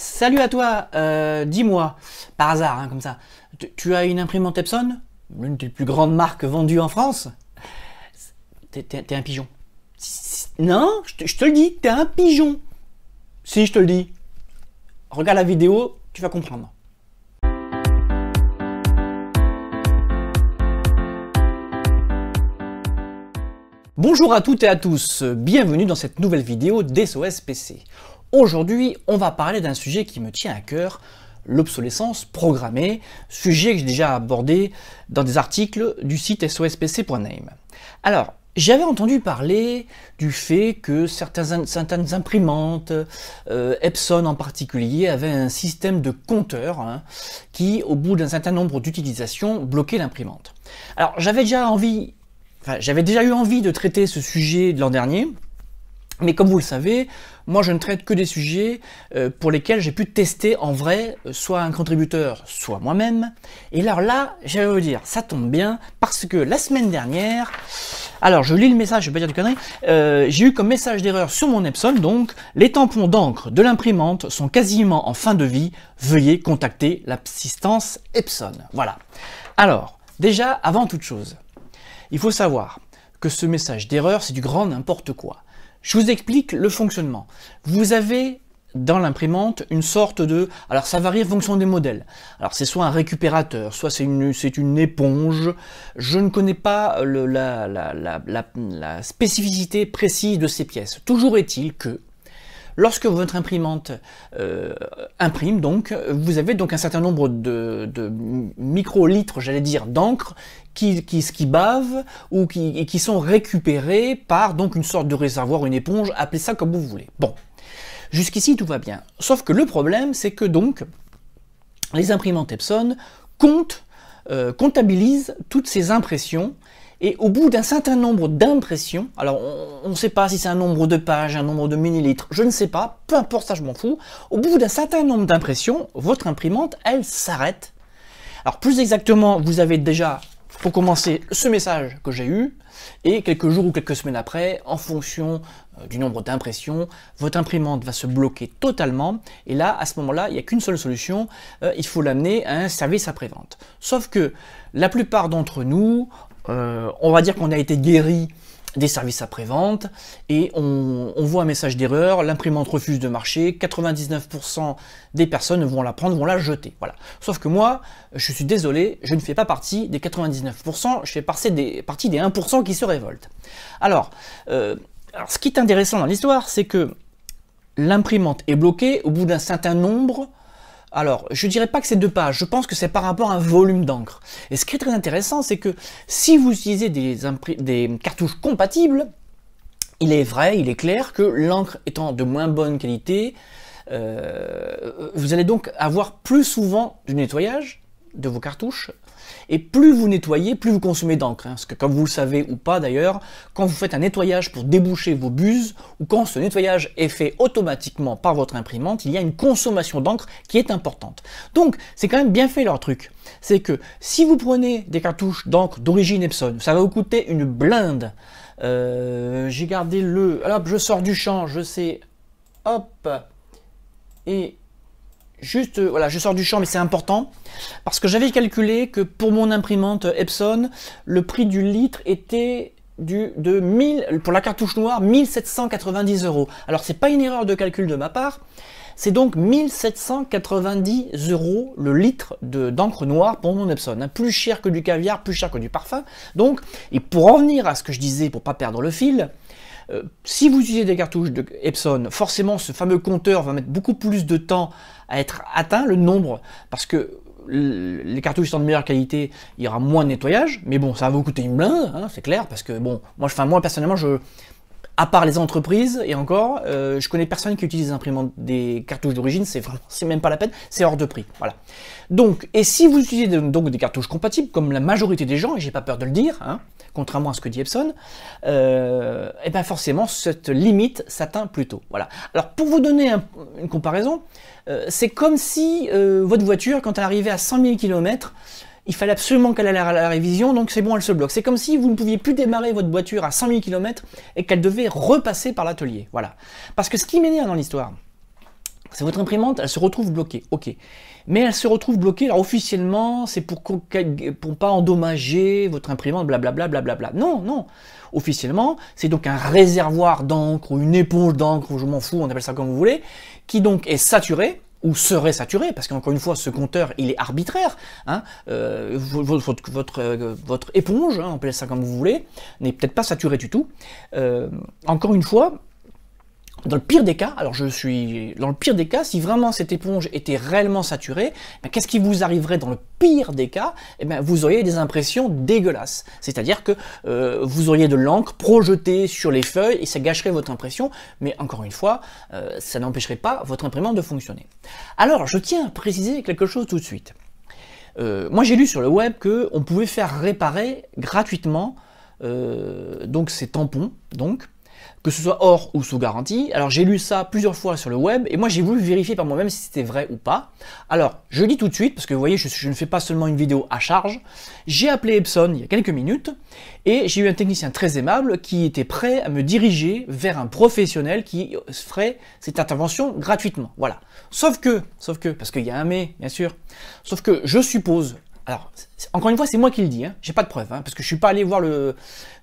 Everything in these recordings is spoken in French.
Salut à toi, euh, dis-moi, par hasard, hein, comme ça, tu as une imprimante Epson L'une des plus grandes marques vendues en France T'es un pigeon. Non, je te le dis, t'es un pigeon. Si je te le dis, regarde la vidéo, tu vas comprendre. Bonjour à toutes et à tous, bienvenue dans cette nouvelle vidéo d'SOS PC. Aujourd'hui, on va parler d'un sujet qui me tient à cœur, l'obsolescence programmée, sujet que j'ai déjà abordé dans des articles du site sospc.name. Alors, j'avais entendu parler du fait que certaines, imprimantes, euh, Epson en particulier, avaient un système de compteur hein, qui, au bout d'un certain nombre d'utilisations, bloquait l'imprimante. Alors, j'avais déjà envie, j'avais déjà eu envie de traiter ce sujet de l'an dernier, mais comme vous le savez, moi je ne traite que des sujets euh, pour lesquels j'ai pu tester en vrai, euh, soit un contributeur, soit moi-même. Et alors là, j'allais vous dire, ça tombe bien, parce que la semaine dernière, alors je lis le message, je vais pas dire de conneries, euh, j'ai eu comme message d'erreur sur mon Epson, donc les tampons d'encre de l'imprimante sont quasiment en fin de vie, veuillez contacter l'assistance Epson. Voilà. Alors, déjà, avant toute chose, il faut savoir que ce message d'erreur, c'est du grand n'importe quoi. Je vous explique le fonctionnement. Vous avez dans l'imprimante une sorte de... Alors ça varie en fonction des modèles. Alors c'est soit un récupérateur, soit c'est une, éponge. Je ne connais pas la, spécificité précise de ces pièces. Toujours est-il que Lorsque votre imprimante euh, imprime, donc, vous avez donc un certain nombre de, microlitres, j'allais dire, d'encre qui, qui, bavent ou qui, qui sont récupérés par donc une sorte de réservoir, une éponge, appelez ça comme vous voulez. Bon, jusqu'ici tout va bien. Sauf que le problème, c'est que donc les imprimantes Epson euh, comptabilisent toutes ces impressions et au bout d'un certain nombre d'impressions, alors on ne sait pas si c'est un nombre de pages, un nombre de millilitres, je ne sais pas, peu importe ça, je m'en fous. Au bout d'un certain nombre d'impressions, votre imprimante, elle s'arrête. Alors plus exactement, vous avez déjà, pour commencer, ce message que j'ai eu, et quelques jours ou quelques semaines après, en fonction euh, du nombre d'impressions, votre imprimante va se bloquer totalement. Et là, à ce moment-là, il n'y a qu'une seule solution, euh, il faut l'amener à un service après-vente. Sauf que la plupart d'entre nous, euh, on va dire qu'on a été guéri des services après-vente et on, voit un message d'erreur, l'imprimante refuse de marcher, 99% des personnes vont la prendre, vont la jeter. Voilà. Sauf que moi, je suis désolé, je ne fais pas partie des 99%, je fais partie des, partie des 1% qui se révoltent. Alors, euh, alors ce qui est intéressant dans l'histoire, c'est que l'imprimante est bloquée au bout d'un certain nombre alors, je ne dirais pas que c'est deux pages, je pense que c'est par rapport à un volume d'encre. Et ce qui est très intéressant, c'est que si vous utilisez des, cartouches compatibles, il est vrai, il est clair que l'encre étant de moins bonne qualité, euh, vous allez donc avoir plus souvent du nettoyage de vos cartouches, et plus vous nettoyez, plus vous consommez d'encre. Hein. parce que comme vous le savez ou pas d'ailleurs, quand vous faites un nettoyage pour déboucher vos buses, ou quand ce nettoyage est fait automatiquement par votre imprimante, il y a une consommation d'encre qui est importante. Donc c'est quand même bien fait leur truc. C'est que si vous prenez des cartouches d'encre d'origine Epson, ça va vous coûter une blinde. Euh, j'ai gardé le... Hop, je sors du champ, je sais. Hop. Et juste, euh, voilà, je sors du champ, mais c'est important, parce que j'avais calculé que pour mon imprimante Epson, le prix du litre était du, de 1000, pour la cartouche noire, 1790 euros. Alors c'est pas une erreur de calcul de ma part, c'est donc 1790 euros le litre d'encre noire pour mon Epson. Hein. plus cher que du caviar, plus cher que du parfum. Donc, et pour en venir à ce que je disais, pour pas perdre le fil, euh, si vous utilisez des cartouches de Epson, forcément ce fameux compteur va mettre beaucoup plus de temps à être atteint, le nombre, parce que les cartouches sont de meilleure qualité, il y aura moins de nettoyage, mais bon, ça va vous coûter une blinde, hein, c'est clair, parce que bon, moi, moi personnellement, je, à part les entreprises, et encore, euh, je connais personne qui utilise des des cartouches d'origine, c'est vraiment, c'est même pas la peine, c'est hors de prix. Voilà. Donc, et si vous utilisez donc des cartouches compatibles, comme la majorité des gens, et j'ai pas peur de le dire, hein, contrairement à ce que dit Epson, et euh, eh bien forcément cette limite s'atteint plus tôt. Voilà. Alors pour vous donner une comparaison, euh, c'est comme si votre voiture, quand elle arrivait à 100 000 km, il fallait absolument qu'elle aille à la révision, donc c'est bon, elle se bloque. C'est comme si vous ne pouviez plus démarrer votre voiture à 100 000 km et qu'elle devait repasser par l'atelier. Voilà. Parce que ce qui m'énerve dans l'histoire, c'est votre imprimante, elle se retrouve bloquée, ok. Mais elle se retrouve bloquée, alors officiellement, c'est pour, pour pas endommager votre imprimante, blablabla, blablabla. Non, non. Officiellement, c'est donc un réservoir d'encre ou une éponge d'encre, je m'en fous, on appelle ça comme vous voulez, qui donc est saturé, ou serait saturé, parce qu'encore une fois, ce compteur, il est arbitraire. Hein, euh, votre, euh, votre, éponge, hein, on peut ça comme vous voulez, n'est peut-être pas saturé du tout. Euh, encore une fois, dans le pire des cas, alors je suis dans le pire des cas, si vraiment cette éponge était réellement saturée, ben, qu'est-ce qui vous arriverait dans le pire des cas eh bien, Vous auriez des impressions dégueulasses. C'est-à-dire que euh, vous auriez de l'encre projetée sur les feuilles et ça gâcherait votre impression, mais encore une fois, euh, ça n'empêcherait pas votre imprimante de fonctionner. Alors, je tiens à préciser quelque chose tout de suite. Euh, moi, j'ai lu sur le web qu'on pouvait faire réparer gratuitement donc ces tampons, donc que ce soit hors ou sous garantie. Alors j'ai lu ça plusieurs fois sur le web et moi j'ai voulu vérifier par moi-même si c'était vrai ou pas. Alors je dis tout de suite parce que vous voyez je, ne fais pas seulement une vidéo à charge. J'ai appelé Epson il y a quelques minutes et j'ai eu un technicien très aimable qui était prêt à me diriger vers un professionnel qui ferait cette intervention gratuitement. Voilà. Sauf que, sauf que, parce qu'il y a un mais bien sûr, sauf que je suppose alors encore une fois, c'est moi qui le dis, hein. j'ai pas de preuve, hein, parce que je suis pas allé voir le,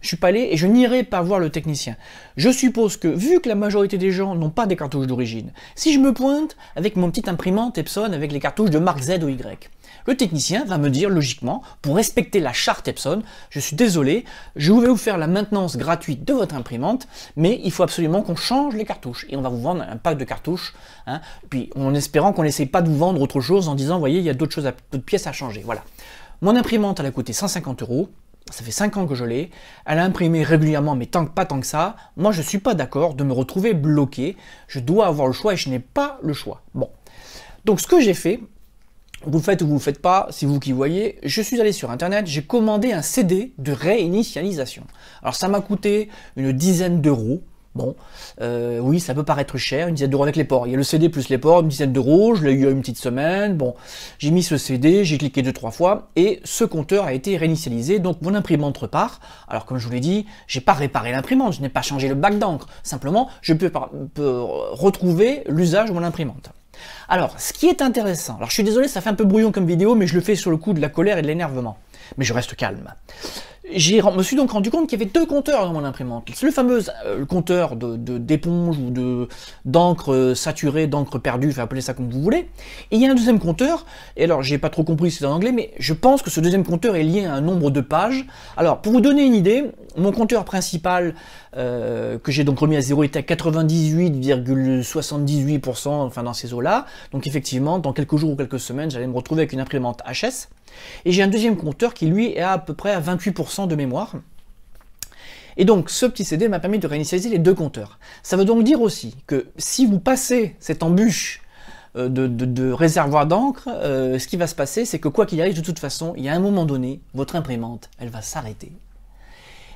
je suis pas allé et je n'irai pas voir le technicien. Je suppose que vu que la majorité des gens n'ont pas des cartouches d'origine, si je me pointe avec mon petit imprimante Epson avec les cartouches de marque Z ou Y, le technicien va me dire logiquement, pour respecter la charte Epson, je suis désolé, je vais vous faire la maintenance gratuite de votre imprimante, mais il faut absolument qu'on change les cartouches. Et on va vous vendre un pack de cartouches, hein. puis en espérant qu'on n'essaie pas de vous vendre autre chose en disant, voyez, il y a d'autres choses, d'autres pièces à changer. Voilà. Mon imprimante, elle a coûté 150 euros. Ça fait 5 ans que je l'ai. Elle a imprimé régulièrement, mais tant que pas tant que ça. Moi, je ne suis pas d'accord de me retrouver bloqué. Je dois avoir le choix et je n'ai pas le choix. Bon. Donc, ce que j'ai fait, vous faites ou vous le faites pas, c'est vous qui voyez, je suis allé sur internet, j'ai commandé un CD de réinitialisation. Alors ça m'a coûté une dizaine d'euros. Bon, euh, oui, ça peut paraître cher, une dizaine d'euros avec les ports. Il y a le CD plus les ports, une dizaine d'euros, je l'ai eu il y a une petite semaine. Bon, j'ai mis ce CD, j'ai cliqué deux, trois fois, et ce compteur a été réinitialisé, donc mon imprimante repart. Alors, comme je vous l'ai dit, j'ai pas réparé l'imprimante, je n'ai pas changé le bac d'encre. Simplement, je peux retrouver l'usage de mon imprimante. Alors, ce qui est intéressant, alors je suis désolé, ça fait un peu brouillon comme vidéo, mais je le fais sur le coup de la colère et de l'énervement. Mais je reste calme. Je me suis donc rendu compte qu'il y avait deux compteurs dans mon imprimante. C'est Le fameux euh, compteur de, d'éponge ou de, d'encre euh, saturée, d'encre perdue, vais appeler ça comme vous voulez. Et il y a un deuxième compteur, et alors j'ai pas trop compris c'est en anglais, mais je pense que ce deuxième compteur est lié à un nombre de pages. Alors pour vous donner une idée, mon compteur principal euh, que j'ai donc remis à zéro était à 98,78%, enfin dans ces eaux-là. Donc effectivement, dans quelques jours ou quelques semaines, j'allais me retrouver avec une imprimante HS. Et j'ai un deuxième compteur qui lui est à peu près à 28% de mémoire. Et donc ce petit CD m'a permis de réinitialiser les deux compteurs. Ça veut donc dire aussi que si vous passez cette embûche euh, de, réservoir d'encre, euh, ce qui va se passer, c'est que quoi qu'il arrive, de toute façon, il y a un moment donné, votre imprimante, elle va s'arrêter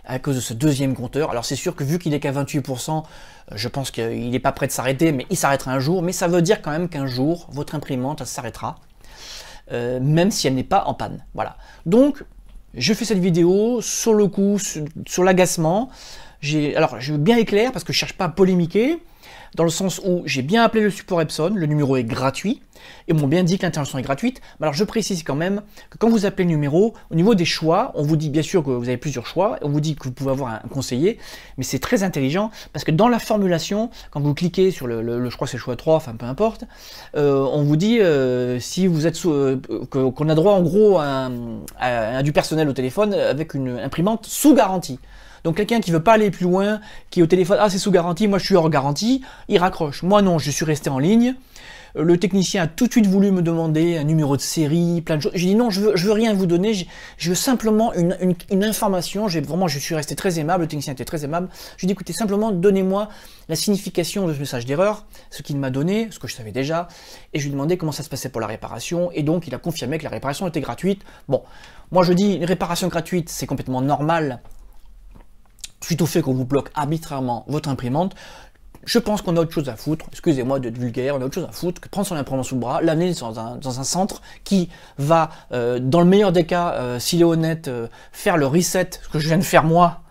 à cause de ce deuxième compteur. Alors c'est sûr que vu qu'il est qu'à 28%, euh, je pense qu'il n'est pas prêt de s'arrêter, mais il s'arrêtera un jour. Mais ça veut dire quand même qu'un jour, votre imprimante s'arrêtera, même si elle n'est pas en panne. Voilà. Donc je fais cette vidéo sur le coup, sur, l'agacement. Alors, je veux bien éclair parce que je cherche pas à polémiquer dans le sens où j'ai bien appelé le support Epson, le numéro est gratuit, et m'ont bien dit que l'intervention est gratuite. Mais alors je précise quand même que quand vous appelez le numéro, au niveau des choix, on vous dit bien sûr que vous avez plusieurs choix, on vous dit que vous pouvez avoir un conseiller, mais c'est très intelligent parce que dans la formulation, quand vous cliquez sur le, je crois c'est choix 3, enfin peu importe, euh, on vous dit euh, si vous êtes euh, qu'on a droit en gros à, du personnel au téléphone avec une imprimante sous garantie. Donc quelqu'un qui veut pas aller plus loin, qui est au téléphone, ah c'est sous garantie, moi je suis hors garantie, il raccroche. Moi non, je suis resté en ligne. Euh, le technicien a tout de suite voulu me demander un numéro de série, plein de choses. J'ai dit non, je veux, veux rien vous donner, je, veux simplement une, information. vraiment, je suis resté très aimable, le technicien était très aimable. Je lui ai dit écoutez, simplement donnez-moi la signification de ce message d'erreur, ce qu'il m'a donné, ce que je savais déjà, et je lui ai demandé comment ça se passait pour la réparation, et donc il a confirmé que la réparation était gratuite. Bon, moi je dis une réparation gratuite, c'est complètement normal suite au fait qu'on vous bloque arbitrairement votre imprimante, je pense qu'on a autre chose à foutre, excusez-moi d'être vulgaire, on a autre chose à foutre que prendre son imprimante sous le bras, l'amener dans un, centre qui va, euh, dans le meilleur des cas, euh, s'il est honnête, euh, faire le reset, ce que je viens de faire moi,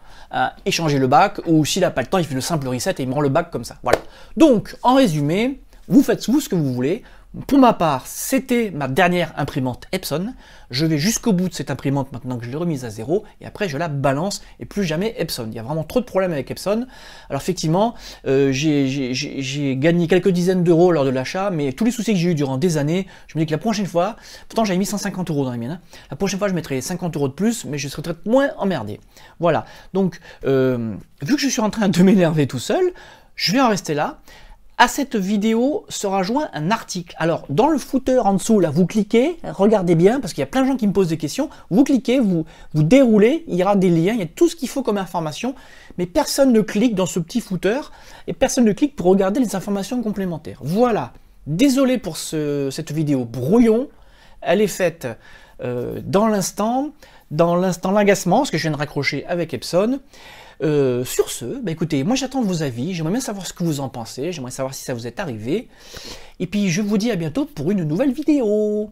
échanger le bac, ou s'il n'a pas le temps, il fait le simple reset et il me rend le bac comme ça. Voilà. Donc, en résumé, vous faites vous ce que vous voulez, pour ma part, c'était ma dernière imprimante Epson. Je vais jusqu'au bout de cette imprimante maintenant que je l'ai remise à zéro, et après je la balance, et plus jamais Epson. Il y a vraiment trop de problèmes avec Epson. Alors effectivement, euh, j'ai gagné quelques dizaines d'euros lors de l'achat, mais tous les soucis que j'ai eu durant des années, je me dis que la prochaine fois, pourtant j'avais mis 150 euros dans les miennes, hein, la prochaine fois je mettrai 50 euros de plus, mais je serai peut-être moins emmerdé. Voilà, donc euh, vu que je suis en train de m'énerver tout seul, je vais en rester là. À cette vidéo sera joint un article. Alors, dans le footer en dessous, là, vous cliquez, regardez bien, parce qu'il y a plein de gens qui me posent des questions. Vous cliquez, vous, vous déroulez, il y aura des liens, il y a tout ce qu'il faut comme information, mais personne ne clique dans ce petit footer et personne ne clique pour regarder les informations complémentaires. Voilà. Désolé pour ce, cette vidéo brouillon. Elle est faite euh, dans l'instant, dans l'instant l'agacement, ce que je viens de raccrocher avec Epson. Euh, sur ce, bah, écoutez, moi j'attends vos avis, j'aimerais bien savoir ce que vous en pensez, j'aimerais savoir si ça vous est arrivé. Et puis je vous dis à bientôt pour une nouvelle vidéo.